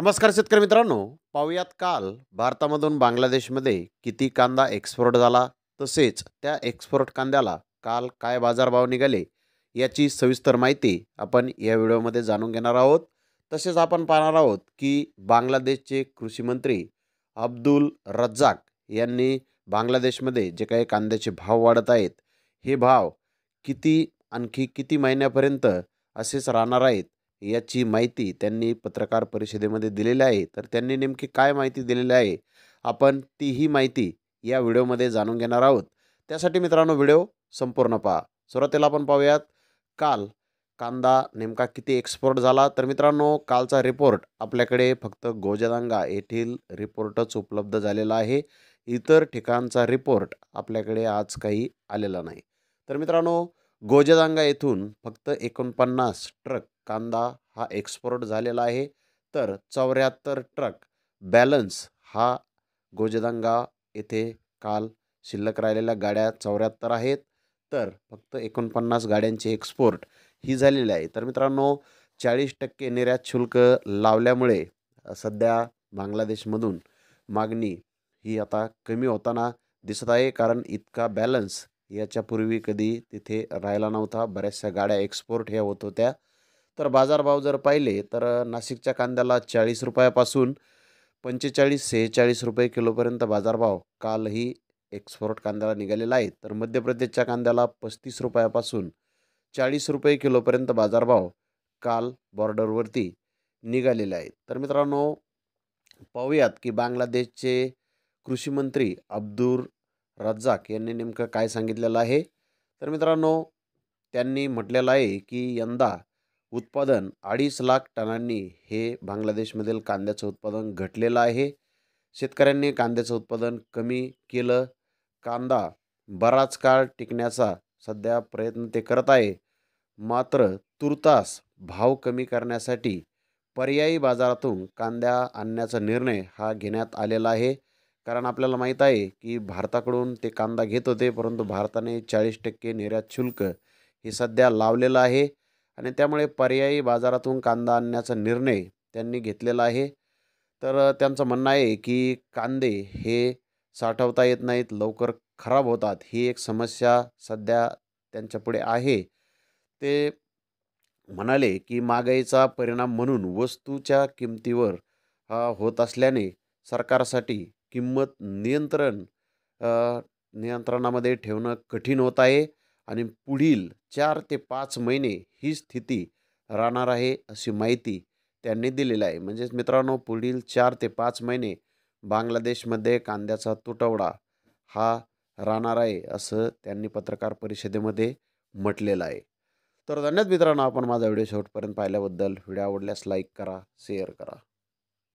नमस्कार शेतकरी मित्रांनो पाहुयात काल भारतामधून बांगलादेशमध्ये किती कांदा एक्सपोर्ट झाला तसेच त्या एक्सपोर्ट कांद्याला काल काय बाजारभाव निघाले याची सविस्तर माहिती आपण या व्हिडिओमध्ये जाणून घेणार आहोत तसेच आपण पाहणार आहोत की बांगलादेशचे कृषी मंत्री अब्दुल रज्जाक यांनी बांगलादेशमध्ये जे काही कांद्याचे भाव वाढत आहेत हे भाव किती आणखी किती महिन्यापर्यंत असेच राहणार आहेत याची माहिती त्यांनी पत्रकार परिषदेमध्ये दिलेली आहे तर त्यांनी नेमकी काय माहिती दिलेली आहे आपण तीही माहिती या व्हिडिओमध्ये जाणून घेणार आहोत त्यासाठी मित्रांनो व्हिडिओ संपूर्ण पहा सुरुवातीला आपण पाहूयात काल कांदा नेमका किती एक्सपोर्ट झाला तर मित्रांनो कालचा रिपोर्ट आपल्याकडे फक्त गोजदांगा येथील रिपोर्टच उपलब्ध झालेला आहे इतर ठिकाणचा रिपोर्ट आपल्याकडे आज काही आलेला नाही तर मित्रांनो गोजदांगा येथून फक्त एकोणपन्नास ट्रक कांदा हा एक्सपोर्ट झालेला आहे तर चौऱ्याहत्तर ट्रक बॅलन्स हा गोजदंगा येथे काल शिल्लक राहिलेल्या गाड्या चौऱ्याहत्तर आहेत तर फक्त एकोणपन्नास गाड्यांची एक्सपोर्ट ही झालेली आहे तर मित्रांनो चाळीस टक्के निर्यात शुल्क लावल्यामुळे सध्या बांगलादेशमधून मागणी ही आता कमी होताना दिसत आहे कारण इतका बॅलन्स याच्यापूर्वी कधी तिथे राहिला नव्हता बऱ्याचशा गाड्या एक्सपोर्ट ह्या होत होत्या तर बाजारभाव जर पाहिले तर नाशिकच्या कांद्याला चाळीस रुपयापासून पंचेचाळीस सेहेचाळीस रुपये किलोपर्यंत बाजारभाव कालही एक्सपोर्ट कांद्याला निघालेला आहे तर मध्य प्रदेशच्या कांद्याला पस्तीस रुपयापासून चाळीस रुपये किलोपर्यंत बाजारभाव काल बॉर्डरवरती निघालेले आहेत तर मित्रांनो पाहूयात की बांगलादेशचे कृषी मंत्री अब्दुल रज्जाक यांनी नेमकं काय सांगितलेलं आहे तर मित्रांनो त्यांनी म्हटलेलं आहे की यंदा उत्पादन अडीच लाख टनांनी हे बांगलादेशमधील कांद्याचं उत्पादन घटलेलं आहे शेतकऱ्यांनी कांद्याचं उत्पादन कमी केलं कांदा बराच काळ टिकण्याचा सध्या प्रयत्न ते करत आहे मात्र तुर्तास भाव कमी करण्यासाठी पर्यायी बाजारातून कांद्या आणण्याचा निर्णय हा घेण्यात आलेला आहे कारण आपल्याला माहीत आहे की भारताकडून ते कांदा घेत होते परंतु भारताने चाळीस टक्के निर्यात शुल्क हे सध्या लावलेलं आहे आणि त्यामुळे पर्यायी बाजारातून कांदा आणण्याचा निर्णय त्यांनी घेतलेला आहे तर त्यांचं म्हणणं आहे की कांदे हे साठवता येत नाहीत लवकर खराब होतात ही एक समस्या सध्या त्यांच्यापुढे आहे ते म्हणाले की महागाईचा परिणाम म्हणून वस्तूच्या किमतीवर होत असल्याने सरकारसाठी किंमत नियंत्रण नियंत्रणामध्ये ठेवणं कठीण होत आहे आणि पुढील चार ते पाच महिने ही स्थिती राहणार आहे अशी माहिती त्यांनी दिलेली आहे म्हणजेच मित्रांनो पुढील चार ते पाच महिने बांगलादेशमध्ये कांद्याचा तुटवडा हा राहणार आहे असं त्यांनी पत्रकार परिषदेमध्ये म्हटलेलं आहे तर धन्यवाद मित्रांनो आपण माझा व्हिडिओ शेवटपर्यंत पाहिल्याबद्दल व्हिडिओ आवडल्यास लाईक करा शेअर करा